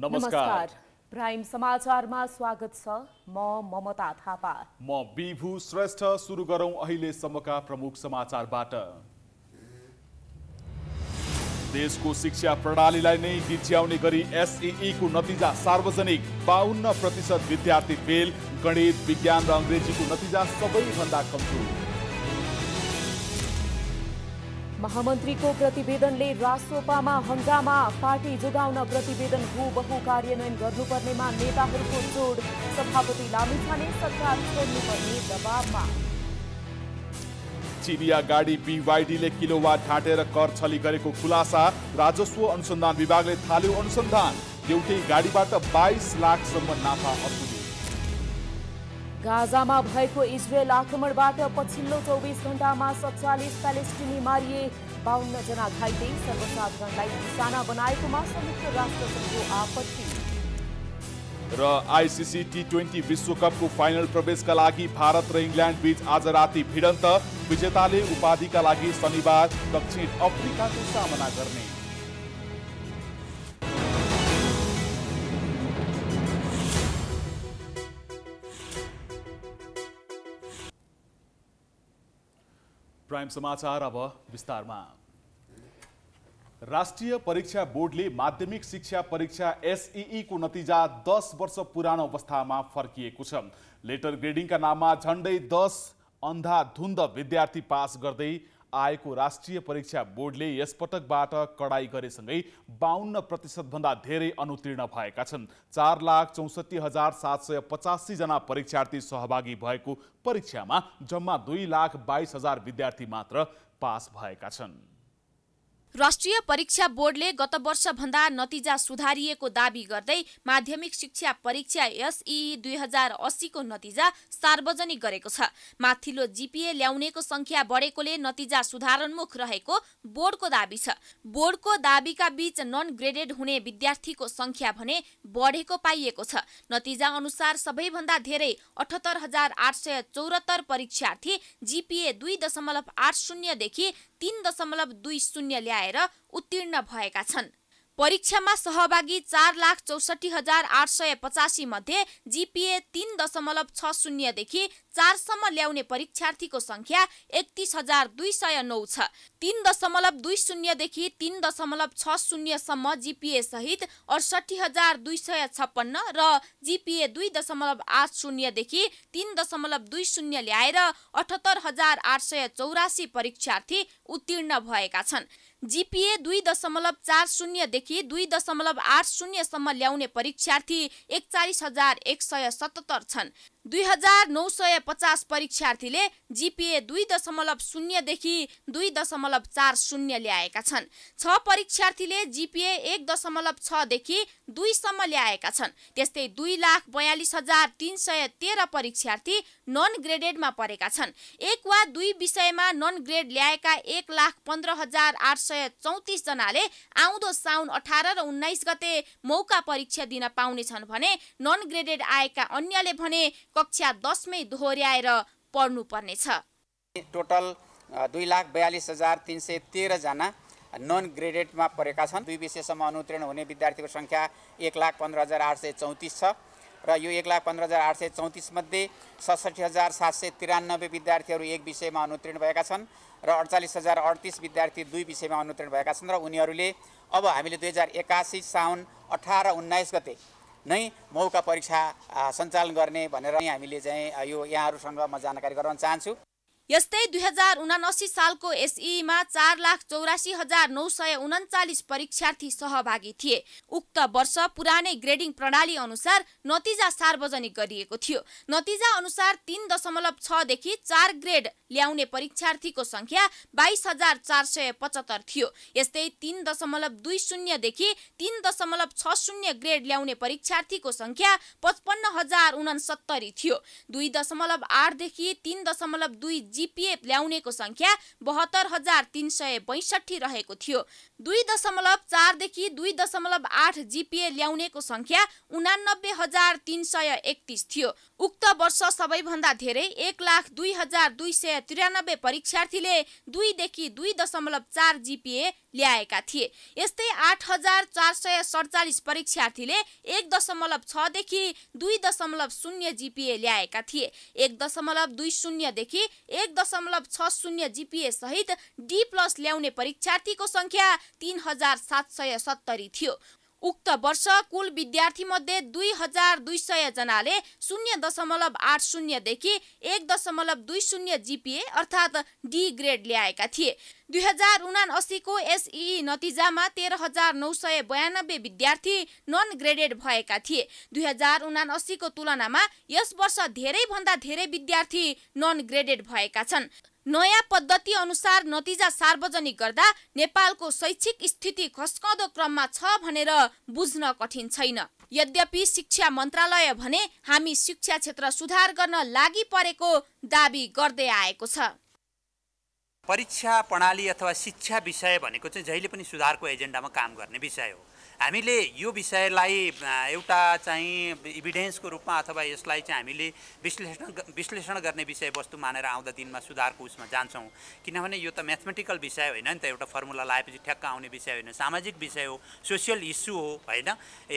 नमस्कार प्राइम समाचारमा स्वागत छ म ममता थापा म बिभु श्रेष्ठ सुरु गरौँ अहिलेसम्मका प्रमुख समाचारबाट देशको शिक्षा प्रणालीलाई नै गिज्याउने गरी को नतिजा सार्वजनिक बाहन्न प्रतिशत विद्यार्थी फेल गणित विज्ञान र अङ्ग्रेजीको नतिजा सबैभन्दा कमजोर महामन्त्रीको प्रतिवेदनले राजसोपामा हङ्गामा पार्टी जोगाउन प्रतिवेदन बहु कार्यान्वयन गर्नुपर्नेमा नेताहरूको जोड सभापति लामिछाने सरकार छोड्नुपर्ने दबावमा चिडिया गाडी बिवाइडीले किलोवाट घाँटेर कर छली गरेको खुलासा राजस्व अनुसन्धान विभागले थाल्यो अनुसन्धान एउटै गाडीबाट बाइस लाखसम्म नाफा गाजामा भएको इजरायल आक्रमणबाट पछिल्लो चौबिस घण्टामा सत्तालिस प्यालेस्टिनी मारिए बाहन्नजना घाइते सर्वसाधारणलाई निशाना बनाएकोमा संयुक्त राष्ट्रसङ्घको आपत्ति र आइसिसी टी ट्वेन्टी विश्वकपको फाइनल प्रवेशका लागि भारत र इङ्ल्यान्ड बीच आज राति भिडन्त विजेताले उपाधिका लागि शनिबार दक्षिण अफ्रिकाको सामना गर्ने प्राइम समाचार अब विस्तारमा राष्ट्रिय परीक्षा बोर्डले माध्यमिक शिक्षा परीक्षा को नतिजा दस वर्ष पुरानो अवस्थामा फर्किएको छ लेटर ग्रेडिङका नाममा झन्डै दस धुन्द विद्यार्थी पास गर्दै आएको राष्ट्रिय परीक्षा बोर्डले यसपटकबाट कडाई गरेसँगै बाहन्न प्रतिशतभन्दा धेरै अनुत्तीर्ण भएका छन् चार लाख चौसठी हजार सात सय पचासीजना परीक्षार्थी सहभागी भएको परीक्षामा जम्मा दुई लाख बाइस हजार विद्यार्थी मात्र पास भएका छन् राष्ट्रिय परीक्षा बोर्डले गत वर्षभन्दा नतिजा सुधारिएको दावी गर्दै माध्यमिक शिक्षा परीक्षा एसई दुई हजार अस्सीको नतिजा सार्वजनिक गरेको छ माथिल्लो जिपिए ल्याउनेको संख्या बढेकोले नतिजा सुधारोन्मुख रहेको बोर्डको दावी छ बोर्डको दावीका बीच नन ग्रेडेड हुने विद्यार्थीको संख्या भने बढेको पाइएको छ नतिजा अनुसार सबैभन्दा धेरै अठहत्तर हजार आठ सय चौरात्तर परीक्षार्थी जिपिए दुई दशमलव आठ शून्यदेखि तीन दशमलव दुई शून्य ल्याएर उत्तीर्ण भएका छन् परीक्षामा सहभागी चार लाख चौसठी हजार आठ सय पचासी मध्ये जिपिए तिन दशमलव छ शून्यदेखि चारसम्म ल्याउने परीक्षार्थीको सङ्ख्या एकतिस हजार दुई सय नौ छ तिन दशमलव दुई शून्यदेखि तिन दशमलव छ शून्यसम्म जिपिए सहित अडसठी हजार दुई सय छप्पन्न र जिपिए दुई दशमलव आठ शून्यदेखि तिन दशमलव दुई शून्य ल्याएर अठहत्तर हजार आठ सय चौरासी परीक्षार्थी उत्तीर्ण भएका छन् जिपिए दुई दशमलव चार शून्यदेखि दुई दशमलव आठ शून्यसम्म ल्याउने परीक्षार्थी एकचालिस हजार एक सय सतहत्तर छन् दुई हजार नौ सय पचास परीक्षार्थीले जिपिए दुई दशमलव शून्यदेखि दुई दशमलव चार शून्य ल्याएका छन् छ परीक्षार्थीले जिपिए एक दशमलव छदेखि दुईसम्म ल्याएका छन् त्यस्तै दुई लाख बयालिस हजार तिन सय तेह्र परीक्षार्थी नन ग्रेडेडमा परेका छन् एक वा दुई विषयमा नन ग्रेड ल्याएका एक लाख पन्ध्र हजार आठ सय जनाले आउँदो साउन अठार र उन्नाइस गते मौका परीक्षा दिन पाउनेछन् भने नन ग्रेडेड आएका अन्यले भने कक्षा दसमै दोहोऱ्याएर पढ्नु पर्नेछ टोटल दुई लाख बयालिस हजार तिन सय तेह्रजना नन ग्रेडेडमा परेका छन् दुई विषयसम्म अनुत्तीर्ण हुने विद्यार्थीको सङ्ख्या एक लाख पन्ध्र हजार आठ सय चौतिस छ र यो एक लाख पन्ध्र हजार आठ सय चौतिसमध्ये सडसठी हजार सात सय त्रियानब्बे विद्यार्थीहरू एक विषयमा अनुत्तीर्ण भएका छन् र अडचालिस हजार अडतिस विद्यार्थी दुई विषयमा अनुत्तीर्ण भएका छन् र उनीहरूले अब हामीले दुई हजार एकासी साउन अठार उन्नाइस गते नै मौका परीक्षा सञ्चालन गर्ने भनेर हामीले चाहिँ यो यहाँहरूसँग म जानकारी गराउन चाहन्छु यस्तै दुई हजार उनासी सालको एसईमा चार लाख चौरासी हजार नौ सय उन्चालिस परीक्षार्थी सहभागी थिए उक्त वर्ष पुरानै ग्रेडिङ प्रणाली अनुसार नतिजा सार्वजनिक गरिएको थियो नतिजा अनुसार तिन दशमलव छदेखि चार ग्रेड ल्याउने परीक्षार्थीको सङ्ख्या बाइस हजार चार सय पचहत्तर थियो यस्तै तिन दशमलव दुई शून्यदेखि तिन दशमलव छ शून्य ग्रेड ल्याउने परीक्षार्थीको सङ्ख्या पचपन्न हजार उनसत्तरी थियो दुई दशमलव आठदेखि तिन दशमलव दुई जिपिए ल्याउनेको संख्या बहत्तर हजार तिन सय बैसठी रहेको थियो दुई दशमलव चारदेखि दुई दशमलव आठ जिपिए ल्याउनेको सङ्ख्या उनानब्बे हजार तिन सय एकतिस थियो उक्त वर्ष सबैभन्दा धेरै एक लाख दुई हजार दुई सय त्रियानब्बे परीक्षार्थीले दुईदेखि दुई दशमलव चार जिपिए ल्याएका थिए यस्तै आठ हजार चार सय सडचालिस परीक्षार्थीले एक दशमलव छदेखि दुई दशमलव शून्य जिपिए ल्याएका थिए एक दशमलव दुई शून्यदेखि एक दशमलव छ शून्य जिपिए सहित डी प्लस ल्याउने परीक्षार्थीको सङ्ख्या तिन हजार सात सय सत्तरी थियो उक्त वर्ष कुल विद्यार्थी मध्ये दुई हजार दुई सय जनाले शून्य दशमलव आठ शून्यदेखि एक दशमलव दुई शून्य जिपिए अर्थात् डी ग्रेड ल्याएका थिए दुई हजार उनाअसीको एसई नतिजामा तेह्र हजार नौ सय बयानब्बे विद्यार्थी नन ग्रेडेड भएका थिए दुई हजार उनाअसीको तुलनामा यस वर्ष धेरैभन्दा धेरै विद्यार्थी नन ग्रेडेड भएका छन् नयाँ पद्धति अनुसार नतिजा सार्वजनिक गर्दा नेपालको शैक्षिक स्थिति खस्कदो क्रममा छ भनेर बुझ्न कठिन छैन यद्यपि शिक्षा मन्त्रालय भने हामी शिक्षा क्षेत्र सुधार गर्न लागि परेको दावी गर्दै आएको छ परीक्षा प्रणाली अथवा शिक्षा विषय भनेको चाहिँ जहिले पनि सुधारको एजेन्डामा काम गर्ने विषय हो हामीले यो विषयलाई एउटा चाहिँ इभिडेन्सको रूपमा अथवा यसलाई चाहिँ हामीले विश्लेषण विश्लेषण गर्ने विषयवस्तु मानेर आउँदा दिनमा सुधारको उसमा जान्छौँ किनभने यो त म्याथमेटिकल विषय होइन नि त एउटा फर्मुला लगाएपछि ठ्याक्क आउने विषय होइन सामाजिक विषय हो सोसियल इस्यु हो होइन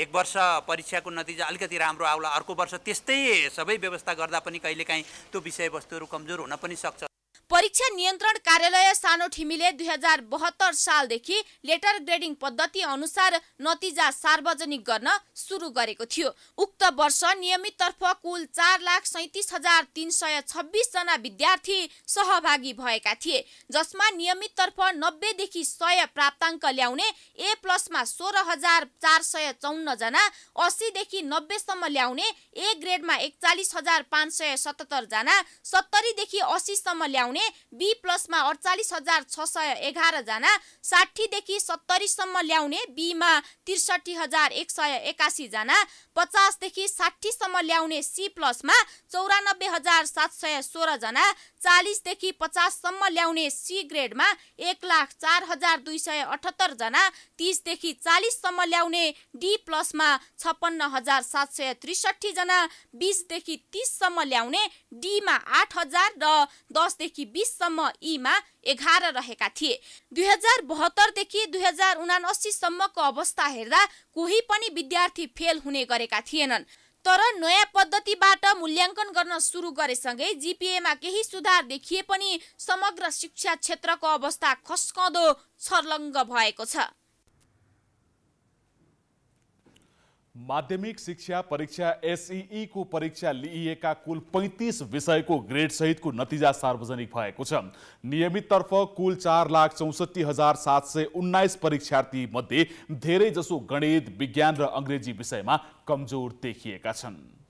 एक वर्ष परीक्षाको नतिजा अलिकति राम्रो आउला अर्को वर्ष त्यस्तै सबै व्यवस्था गर्दा पनि कहिलेकाहीँ त्यो विषयवस्तुहरू कमजोर हुन पनि सक्छ परीक्षा नियन्त्रण कार्यालय सानो ठिमीले दुई हजार बहत्तर सालदेखि लेटर ग्रेडिङ पद्धति अनुसार नतिजा सार्वजनिक गर्न सुरु गरेको थियो उक्त वर्ष नियमिततर्फ कुल चार लाख सैतिस हजार तिन सय छब्बिसजना विद्यार्थी सहभागी भएका थिए जसमा नियमिततर्फ नब्बेदेखि सय प्राप्ताङ्क ल्याउने ए प्लसमा सोह्र हजार चार सय चौन्नजना असीदेखि नब्बेसम्म ल्याउने ए ग्रेडमा एकचालिस हजार पाँच सय सतहत्तरजना सत्तरीदेखि असीसम्म ल्याउने भने बी प्लसमा अडचालिस हजार छ सय एघारजना साठीदेखि सत्तरीसम्म ल्याउने बीमा त्रिसठी हजार एक सय एकासीजना पचासदेखि साठीसम्म ल्याउने सी प्लसमा चौरानब्बे हजार सात सय सोह्रजना चालिसदेखि पचाससम्म ल्याउने सी ग्रेडमा एक लाख चार हजार दुई सय अठहत्तरजना तिसदेखि चालिससम्म ल्याउने डी प्लसमा छपन्न हजार सात सय त्रिसठीजना बिसदेखि तिससम्म ल्याउने डीमा आठ हजार र दसदेखि बिससम्म यीमा एघार रहेका थिए दुई हजार बहत्तरदेखि दुई हजार उनासीसम्मको अवस्था हेर्दा कोही पनि विद्यार्थी फेल हुने गरेका थिएनन् तर नयाँ पद्धतिबाट मूल्याङ्कन गर्न सुरु गरेसँगै जिपिएमा केही सुधार देखिए पनि समग्र शिक्षा क्षेत्रको अवस्था खस्कँदो छर्लङ्ग भएको छ माध्यमिक शिक्षा परीक्षा e e को परीक्षा लिइएका कुल पैँतिस विषयको ग्रेडसहितको नतिजा सार्वजनिक भएको छ नियमिततर्फ कुल चार लाख चौसठी हजार सात सय उन्नाइस परीक्षार्थी मध्ये धेरैजसो गणित विज्ञान र अङ्ग्रेजी विषयमा कमजोर देखिएका छन्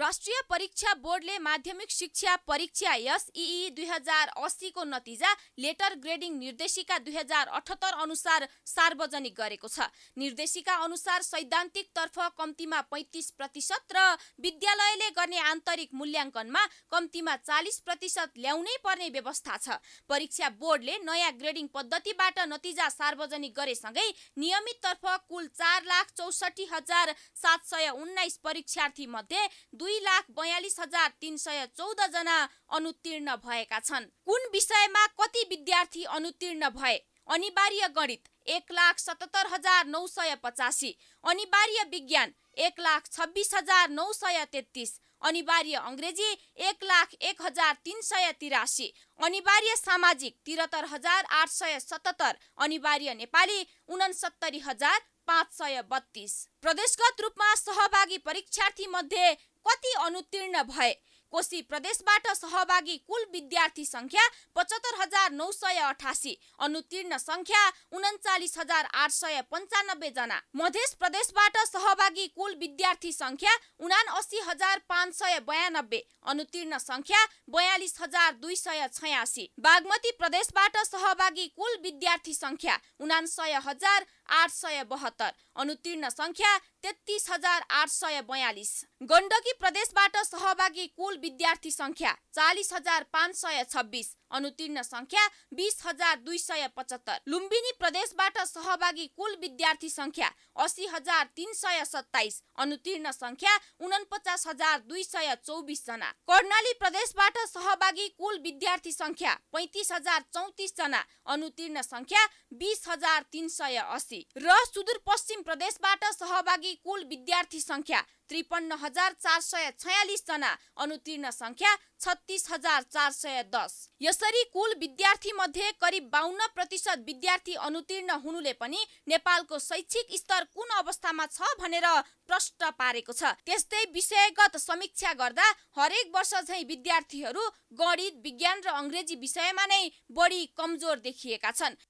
राष्ट्रिय परीक्षा बोर्डले माध्यमिक शिक्षा परीक्षा एसई दुई हजार अस्सीको नतिजा लेटर ग्रेडिङ निर्देशिका दुई हजार अठहत्तर अनुसार सार्वजनिक गरेको छ निर्देशिका अनुसार सैद्धान्तिक तर्फ कम्तीमा पैँतिस प्रतिशत र विद्यालयले गर्ने आन्तरिक मूल्याङ्कनमा कम्तीमा चालिस प्रतिशत ल्याउनै पर्ने व्यवस्था छ परीक्षा बोर्डले नयाँ ग्रेडिङ पद्धतिबाट नतिजा सार्वजनिक गरेसँगै नियमित तर्फ कुल चार लाख चौसठी हजार सात सय उन्नाइस परीक्षार्थी मध्ये दुई लाख बयालिस हजार तिन सय चौधजना अनुत्तीर्ण भएका छन् कुन विषयमा कति विद्यार्थी अनुत्तीर्ण भए अनिवार्य गणित एक लाख सतहत्तर हजार नौ सय पचासी अनिवार्य विज्ञान एक लाख छब्बिस हजार नौ सय तेत्तिस अनिवार्य अङ्ग्रेजी एक लाख एक हजार तिन सय तिरासी अनिवार्य सामाजिक त्रिहत्तर हजार आठ सय सतहत्तर अनिवार्य नेपाली उनसत्तरी हजार पाँच सय बत्तिस प्रदेशगत रूपमा सहभागी परीक्षार्थी मध्ये कति अनुत्तीर्ण भए कोशी प्रदेशबाट सहभागी कुल विद्यार्थी सङ्ख्या पचहत्तर हजार नौ सय अठासी अनुत्तीर्ण सङ्ख्या उन्चालिस हजार आठ सय पन्चानब्बेजना मध्य प्रदेशबाट सहभागी कुल विद्यार्थी सङ्ख्या उना असी हजार पाँच सय बयानब्बे अनुत्तीर्ण सङ्ख्या बयालिस हजार दुई सय छयासी बागमती प्रदेशबाट सहभागी कुल विद्यार्थी सङ्ख्या उना सय हजार आठ सय बहत्तर अनुत्तीर्ण सङ्ख्या तेत्तिस हजार आठ सय बयालिस गण्डकी प्रदेशबाट सहभागी कुल विद्यार्थी सङ्ख्या चालिस हजार पाँच सय छब्बिस अनुतीर्ण सङ्ख्या बिस हजार दुई सय पचहत्तर लुम्बिनी प्रदेशबाट सहभागी कुल विद्यार्थी सङ्ख्या असी हजार तिन सय सत्ताइस अनुतीर्ण सङ्ख्या उनपचास हजार दुई सय चौबिस जना कर्णाली प्रदेशबाट सहभागी कुल विद्यार्थी सङ्ख्या पैतिस हजार चौतिस जना अनुतीर्ण सङ्ख्या बिस हजार तिन सय अस्सी र सुदूरपश्चिम प्रदेशबाट सहभागी कुल विद्यार्थी सङ्ख्या त्रिपन्न हजार चार सय छयालिस जना अनुतीर्ण संख्या छत्तिस हजार चार सय दस यसरी कुल विद्यार्थी मध्ये करिब बाहन्न प्रतिशत विद्यार्थी अनुतीर्ण हुनुले पनि नेपालको शैक्षिक स्तर कुन अवस्थामा छ भनेर प्रश्न पारेको छ त्यस्तै विषयगत समीक्षा गर्दा हरेक वर्ष झैँ विद्यार्थीहरू गणित विज्ञान र अङ्ग्रेजी विषयमा नै बढी कमजोर देखिएका छन्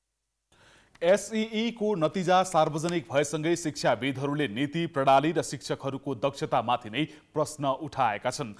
को नतिजा सार्वजनिक भएसँगै शिक्षाविदहरूले नीति प्रणाली र शिक्षकहरूको दक्षतामाथि नै प्रश्न उठाएका छन्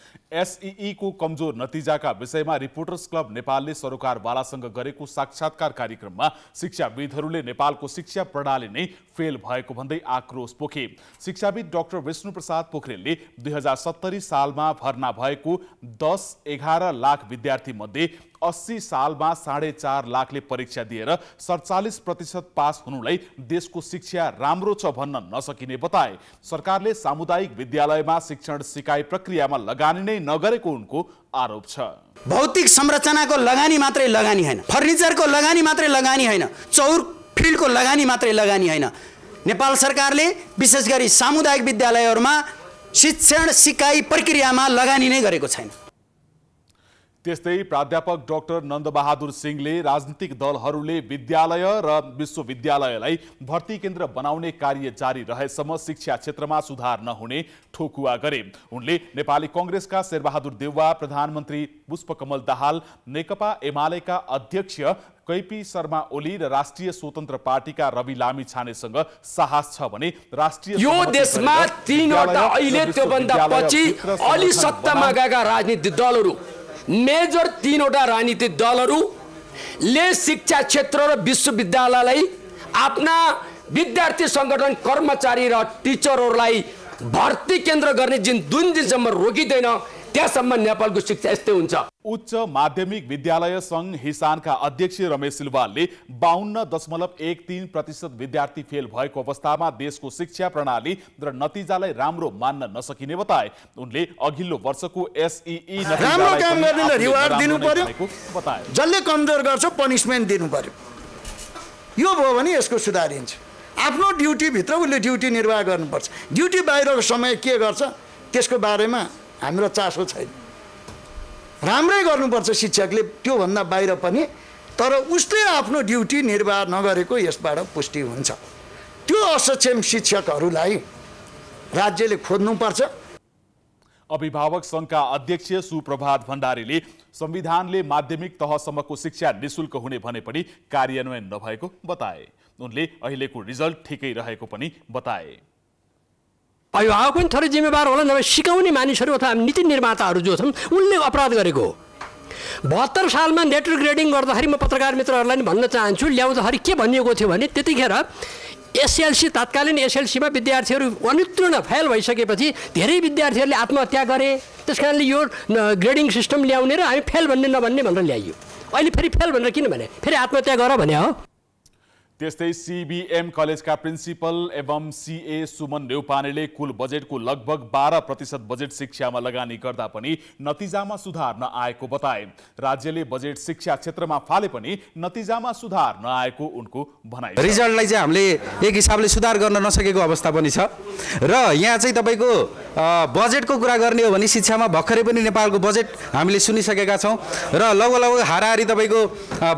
को कमजोर नतिजाका विषयमा रिपोर्टर्स क्लब नेपालले सरोकारवालासँग गरेको साक्षात्कार कार्यक्रममा शिक्षाविदहरूले नेपालको शिक्षा प्रणाली नै फेल भएको भन्दै आक्रोश पोखे शिक्षाविद डाक्टर विष्णुप्रसाद पोखरेलले दुई सालमा भर्ना भएको दस एघार लाख विद्यार्थीमध्ये अस्सी सालमा साढे चार लाखले परीक्षा दिएर सडचालिस प्रतिशत पास हुनुलाई देशको शिक्षा राम्रो छ भन्न नसकिने बताए सरकारले सामुदायिक विद्यालयमा शिक्षण सिकाइ प्रक्रियामा लगानी नै नगरेको उनको आरोप छ भौतिक संरचनाको लगानी मात्रै लगानी होइन फर्निचरको लगानी मात्रै लगानी होइन चौर फिल्डको लगानी मात्रै लगानी होइन नेपाल सरकारले विशेष गरी सामुदायिक विद्यालयहरूमा शिक्षण सिकाइ प्रक्रियामा लगानी नै गरेको छैन त्यस्तै प्राध्यापक डाक्टर नन्दबहादुर सिंहले राजनीतिक दलहरूले विद्यालय र विश्वविद्यालयलाई भर्ती केन्द्र बनाउने कार्य जारी रहेसम्म शिक्षा क्षेत्रमा सुधार नहुने ठोकुवा गरे उनले नेपाली कङ्ग्रेसका शेरबहादुर देउवा प्रधानमन्त्री पुष्पकमल दाहाल नेकपा एमालेका अध्यक्ष कैपी शर्मा ओली र राष्ट्रिय स्वतन्त्र पार्टीका रवि लामी छानेसँग साहस छ भने राष्ट्रिय यो देशमा तिनवटा अहिले त्योभन्दा पछि अलि सत्तामा गएका राजनीतिक दलहरू मेजर तिनवटा राजनीतिक दलहरूले शिक्षा क्षेत्र र विश्वविद्यालयलाई आफ्ना विद्यार्थी सङ्गठन कर्मचारी र टिचरहरूलाई भर्ती केन्द्र गर्ने जुन जुन दिनसम्म रोकिँदैन त्यहाँसम्म नेपालको शिक्षा यस्तै हुन्छ उच्च माध्यमिक विद्यालय सङ्घ हिसानका अध्यक्ष रमेश सिलवालले बाहन्न दशमलव एक तिन प्रतिशत विद्यार्थी फेल भएको अवस्थामा देशको शिक्षा प्रणाली र नतिजालाई राम्रो मान्न नसकिने बताए उनले अघिल्लो वर्षको दिनु बताए जसले कमजोर गर्छ पनिसमेन्ट दिनु पर्यो यो भयो भने यसको सुधारिन्छ आफ्नो ड्युटीभित्र उसले ड्युटी निर्वाह गर्नुपर्छ ड्युटी बाहिरको समय के गर्छ त्यसको बारेमा हाम्रो चासो छैन राम्रै गर्नुपर्छ शिक्षकले त्योभन्दा बाहिर पनि तर उसले आफ्नो ड्युटी निर्वाह नगरेको यसबाट पुष्टि हुन्छ त्यो असक्षम शिक्षकहरूलाई राज्यले खोज्नुपर्छ अभिभावक सङ्घका अध्यक्ष सुप्रभात भण्डारीले संविधानले माध्यमिक तहसम्मको शिक्षा निशुल्क हुने भने पनि कार्यान्वयन नभएको बताए उनले अहिलेको रिजल्ट ठिकै रहेको पनि बताए अभिभावक पनि थोरै जिम्मेवार होला नभए सिकाउने मानिसहरू अथवा नीति निर्माताहरू जो छन् उनले अपराध गरेको हो बहत्तर सालमा नेटवर्क ग्रेडिङ गर्दाखेरि म पत्रकार मित्रहरूलाई पनि भन्न चाहन्छु ल्याउँदाखेरि के भनिएको थियो भने त्यतिखेर एसएलसी तत्कालीन एसएलसीमा विद्यार्थीहरू अनुत्तीर्ण फेल भइसकेपछि धेरै विद्यार्थीहरूले आत्महत्या गरे त्यस कारणले यो ग्रेडिङ सिस्टम ल्याउने र हामी फेल भन्ने नभन्ने भनेर ल्याइयो अहिले फेरि फेल भनेर किन भने फेरि आत्महत्या गर भने हो त्यस्तै सिबिएम कलेजका प्रिन्सिपल एवं सिए सुमन देउपानेले कुल बजेटको लगभग बाह्र प्रतिशत बजेट शिक्षामा लगानी गर्दा पनि नतिजामा सुधार नआएको बताए राज्यले बजेट शिक्षा क्षेत्रमा फाले पनि नतिजामा सुधार नआएको उनको भनाइ रिजल्टलाई चाहिँ हामीले एक हिसाबले सुधार गर्न नसकेको अवस्था पनि छ र यहाँ चाहिँ तपाईँको बजेटको कुरा गर्ने हो भने शिक्षामा भर्खरै पनि नेपालको बजेट हामीले सुनिसकेका छौँ र लगभग लगभग हाराहारी तपाईँको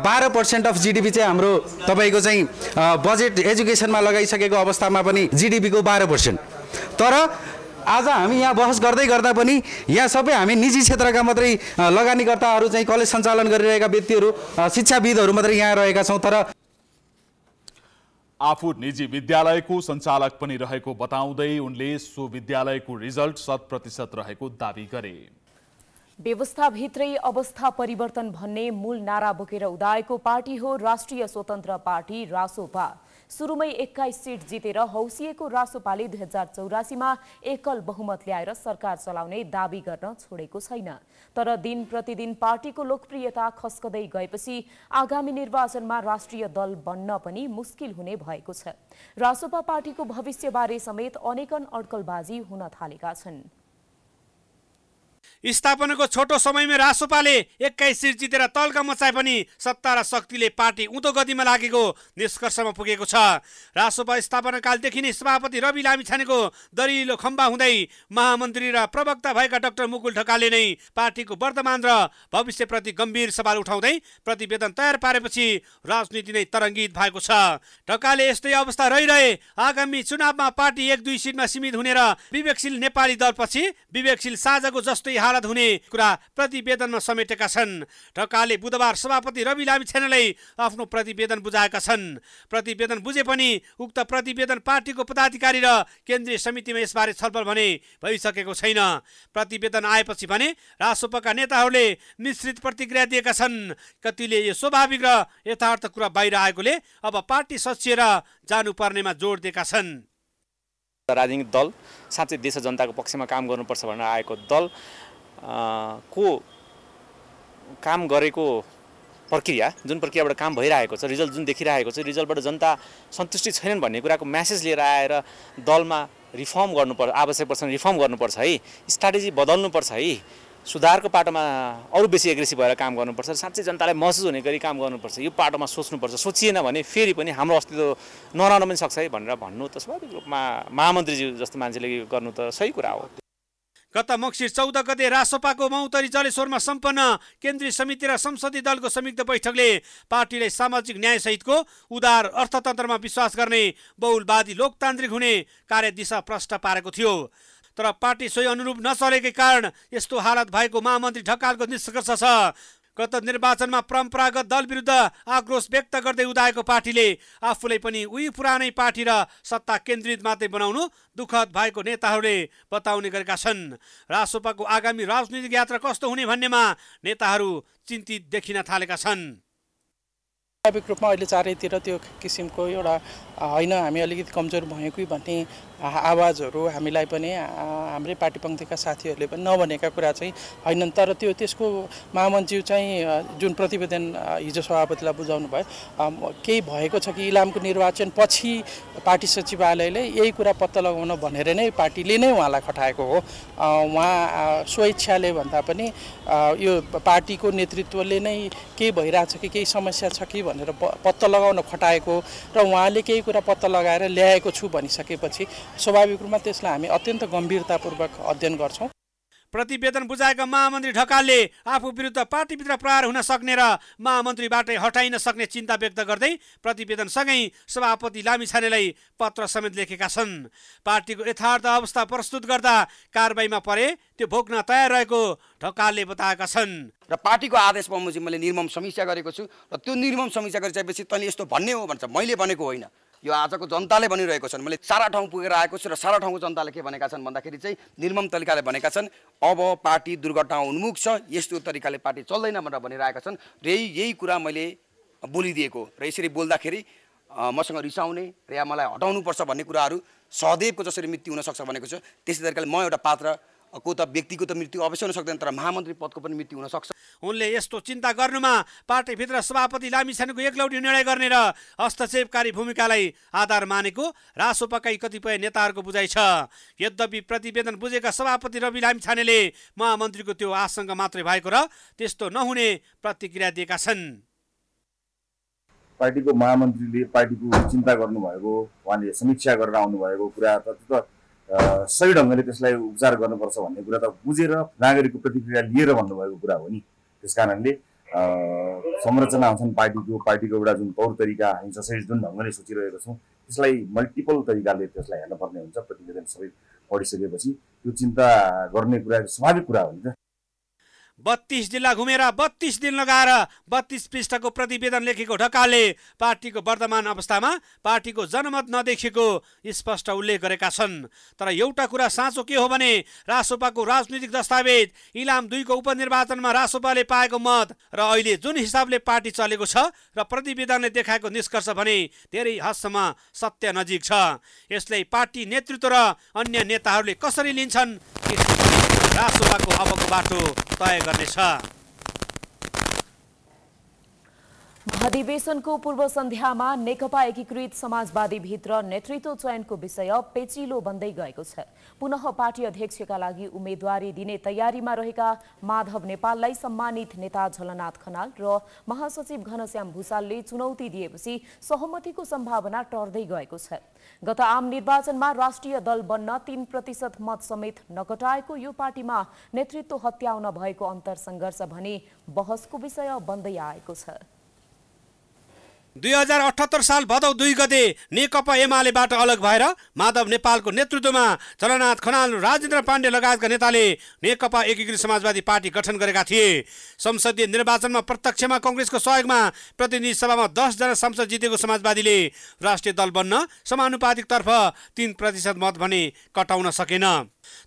बाह्र पर्सेन्ट अफ जिडिपी चाहिँ हाम्रो तपाईँको चाहिँ बजेट एजुकेसनमा लगाइसकेको अवस्थामा पनि जिडिपीको बाह्र पर्सेन्ट तर आज हामी यहाँ बहस गर्दै गर्दा पनि यहाँ सबै हामी निजी क्षेत्रका मात्रै लगानीकर्ताहरू चाहिँ कलेज सञ्चालन गरिरहेका व्यक्तिहरू शिक्षाविदहरू मात्रै यहाँ रहेका छौँ तर आफू निजी विद्यालयको सञ्चालक पनि रहेको बताउँदै उनले सो विद्यालयको रिजल्ट शत प्रतिशत रहेको दावी गरे व्यवस्थाभित्रै अवस्था परिवर्तन भन्ने मूल नारा बोकेर उदाएको पार्टी हो राष्ट्रिय स्वतन्त्र पार्टी रासोपा सुरुमै एक्काइस सिट जितेर हौसिएको रासोपाले दुई हजार चौरासीमा एकल बहुमत ल्याएर सरकार चलाउने दावी गर्न छोडेको छैन तर दिन प्रतिदिन पार्टीको लोकप्रियता खस्कदै गएपछि आगामी निर्वाचनमा राष्ट्रिय दल बन्न पनि मुस्किल हुने भएको छ रासोपा पार्टीको भविष्यबारे समेत अनेकन अड्कलबाजी हुन थालेका छन् स्थापनाको छोटो समयमै रासोपाले एक्काइस सिट जितेर तल्का मचाए पनि सत्ता र शक्तिले पार्टी उँधो गतिमा लागेको निष्कर्षमा पुगेको छ रासोपा कालदेखि नै सभापति रवि लामिछानेको छानेको दरिलो खम्बा हुँदै महामन्त्री र प्रवक्ता भएका डाक्टर मुकुल ढकालले नै पार्टीको वर्तमान र भविष्यप्रति गम्भीर सवाल उठाउँदै प्रतिवेदन तयार पारेपछि राजनीति नै तरङ्गित भएको छ ढकालले यस्तै अवस्था रहिरहे आगामी चुनावमा पार्टी एक दुई सिटमा सीमित हुने र विवेकशील नेपाली दलपछि विवेकशील साझाको जस्तै यस्तै हालत हुने कुरा प्रतिवेदनमा समेटेका छन् ढकालले बुधबार सभापति रवि लामी छेनालाई आफ्नो प्रतिवेदन बुझाएका छन् प्रतिवेदन बुझे पनि उक्त प्रतिवेदन पार्टीको पदाधिकारी र केन्द्रीय समितिमा यसबारे छलफल भने भइसकेको छैन प्रतिवेदन आएपछि भने राजसोपाका नेताहरूले मिश्रित प्रतिक्रिया दिएका छन् कतिले यो स्वाभाविक र यथार्थ कुरा बाहिर आएकोले अब पार्टी सचिएर जानुपर्नेमा जोड दिएका छन् राजनीतिक दल साँच्चै देश जनताको पक्षमा काम गर्नुपर्छ भनेर आएको दल को काम गरेको प्रक्रिया जुन प्रक्रियाबाट काम भइरहेको छ रिजल्ट जुन देखिरहेको छ रिजल्टबाट जनता सन्तुष्टि छैनन् भन्ने कुराको म्यासेज लिएर आएर दलमा रिफर्म गर्नुपर्छ आवश्यक पर्छ रिफर्म गर्नुपर्छ है स्ट्राटेजी बदल्नुपर्छ है सुधारको पाटोमा अरू बेसी एग्रेसिभ भएर काम गर्नुपर्छ साँच्चै जनतालाई महसुस हुने गरी काम गर्नुपर्छ यो पाटोमा सोच्नुपर्छ सोचिएन भने फेरि पनि हाम्रो अस्तित्व नरहन पनि सक्छ है भनेर भन्नु त स्वाभाविक रूपमा महामन्त्रीज्यू जस्तो मान्छेले गर्नु त सही कुरा हो गत मक्सिर चौध गते रासोपाको मौतरी जलेश्वरमा सम्पन्न केन्द्रीय समिति र संसदीय दलको संयुक्त बैठकले पार्टीले सामाजिक न्यायसहितको उदार अर्थतन्त्रमा विश्वास गर्ने बहुलवादी लोकतान्त्रिक हुने कार्यदिशा प्रष्ट पारेको थियो तर पार्टी सोही अनुरूप नचलेकै कारण यस्तो हालत भएको महामन्त्री ढकालको निष्कर्ष छ गत निर्वाचनमा परम्परागत दल विरुद्ध आक्रोश व्यक्त गर्दै उदाएको पार्टीले आफूलाई पनि उही पुरानै पार्टी र सत्ता केन्द्रित मात्रै बनाउनु दुःखद भएको नेताहरूले बताउने गरेका छन् रासोपाको आगामी राजनीतिक यात्रा कस्तो हुने भन्नेमा नेताहरू चिन्तित देखिन थालेका छन् स्वाभाविक रूपमा अहिले चारैतिर त्यो किसिमको एउटा होइन हामी अलिकति कमजोर भयौँ भन्ने आवाजहरू हामीलाई पनि हाम्रै पार्टी पङ्क्तिका साथीहरूले पनि नभनेका कुरा चाहिँ होइनन् तर त्यो त्यसको महामन्त्रीज्यू चाहिँ जुन प्रतिवेदन हिजो सभापतिलाई बुझाउनु भयो केही भएको छ कि इलामको निर्वाचन पछि पार्टी सचिवालयले यही कुरा पत्ता लगाउन भनेर नै पार्टीले नै उहाँलाई खटाएको हो उहाँ स्वेच्छाले भन्दा पनि यो पार्टीको नेतृत्वले नै के भइरहेछ कि केही समस्या छ कि भनेर पत्ता लगाउन खटाएको र उहाँले केही कुरा पत्ता लगाएर ल्याएको छु भनिसकेपछि स्वाभाविक रूपमा त्यसलाई हामी अत्यन्त गम्भीरतापूर्वक अध्ययन गर्छौँ प्रतिवेदन बुझाएका महामन्त्री ढकालले आफू विरुद्ध पार्टीभित्र प्रहार हुन सक्ने र महामन्त्रीबाटै हटाइन सक्ने चिन्ता व्यक्त गर्दै प्रतिवेदनसँगै सभापति लामिछानेलाई पत्र समेत लेखेका छन् पार्टीको यथार्थ अवस्था प्रस्तुत गर्दा कारवाहीमा परे त्यो भोग्न तयार रहेको ढकालले बताएका छन् र पार्टीको आदेश बमोजिम मैले निर्मम समीक्षा गरेको छु र त्यो निर्मम समीक्षा गरिसकेपछि तैँले यस्तो भन्ने हो भन्छ मैले भनेको होइन यो आजको जनताले भनिरहेको छन् मैले सारा ठाउँ पुगेर आएको छु र सारा ठाउँको जनताले के भनेका छन् भन्दाखेरि चाहिँ निर्मम तरिकाले भनेका छन् अब पार्टी दुर्घटना उन्मुख छ यस्तो तरिकाले पार्टी चल्दैन भनेर भनिरहेका छन् र यही यही कुरा मैले बोलिदिएको र यसरी बोल्दाखेरि मसँग रिसाउने र या मलाई हटाउनुपर्छ भन्ने कुराहरू सहदेवको जसरी मृत्यु हुनसक्छ भनेको छ त्यस्तै तरिकाले म एउटा पात्र को त व्यक्तिको त मृत्यु अवश्य हुन सक्दैन तर महामन्त्री पदको पनि मृत्यु हुन सक्छ उनले यस्तो चिन्ता गर्नुमा पार्टीभित्र सभापति लामिछानेको एकलौटी निर्णय गर्ने र हस्तक्षेपकारी भूमिकालाई आधार मानेको रासोपाका कतिपय नेताहरूको बुझाइ छ यद्यपि प्रतिवेदन बुझेका सभापति रवि लामिछानेले महामन्त्रीको त्यो आशंका मात्रै भएको र त्यस्तो नहुने प्रतिक्रिया दिएका छन् पार्टीको महामन्त्रीले पार्टीको चिन्ता गर्नुभएको उहाँले समीक्षा गरेर आउनुभएको कुरा त सही ढङ्गले त्यसलाई उपचार गर्नुपर्छ भन्ने कुरा त बुझेर नागरिकको प्रतिक्रिया लिएर भन्नुभएको कुरा हो नि त्यस कारणले संरचना हुन्छन् पार्टीको पार्टीको एउटा जुन तौर तरिका हामी जसरी जुन ढङ्गले सोचिरहेको छौँ त्यसलाई मल्टिपल तरिकाले त्यसलाई हेर्नुपर्ने हुन्छ प्रतिवेदन सबै पढिसकेपछि त्यो चिन्ता गर्ने कुरा स्वाभाविक कुरा हो नि त बत्तिस जिल्ला घुमेर बत्तिस दिन लगाएर बत्तिस पृष्ठको प्रतिवेदन लेखेको ढकालले पार्टीको वर्तमान अवस्थामा पार्टीको जनमत नदेखिएको स्पष्ट उल्लेख गरेका छन् तर एउटा कुरा साँचो के हो भने रासोपाको राजनीतिक दस्तावेज इलाम दुईको उपनिर्वाचनमा रासोपाले पाएको मत र अहिले जुन हिसाबले पार्टी चलेको छ र प्रतिवेदनले देखाएको निष्कर्ष भने धेरै हदसम्म सत्य नजिक छ यसलाई पार्टी नेतृत्व र अन्य नेताहरूले कसरी लिन्छन् राजसभाको अबको बाटो तय गर्नेछ अधिवेशनको पूर्व सन्ध्यामा नेकपा एकीकृत समाजवादीभित्र नेतृत्व चयनको विषय पेचिलो बन्दै गएको छ पुनः पार्टी अध्यक्षका लागि उम्मेद्वारी दिने तयारीमा रहेका माधव नेपाललाई सम्मानित नेता झलनाथ खनाल र महासचिव घनश्याम भूषालले चुनौती दिएपछि सहमतिको सम्भावना टर्दै गएको छ गत आम निर्वाचनमा राष्ट्रिय दल बन्न तीन प्रतिशत मत समेत नकटाएको यो पार्टीमा नेतृत्व हत्याउन भएको अन्तर भने बहसको विषय बन्दै आएको छ दुई हजार अठहत्तर साल भदौ दुई गते नेकपा एमालेबाट अलग भएर माधव नेपालको नेतृत्वमा चलनाथ खनाल राजेन्द्र पाण्डे लगायतका नेताले नेकपा एकीकृत समाजवादी पार्टी गठन गरेका थिए संसदीय निर्वाचनमा प्रत्यक्षमा कङ्ग्रेसको सहयोगमा प्रतिनिधि सभामा दसजना सांसद जितेको समाजवादीले राष्ट्रिय दल बन्न समानुपातिकतर्फ तिन प्रतिशत मत भने कटाउन सकेन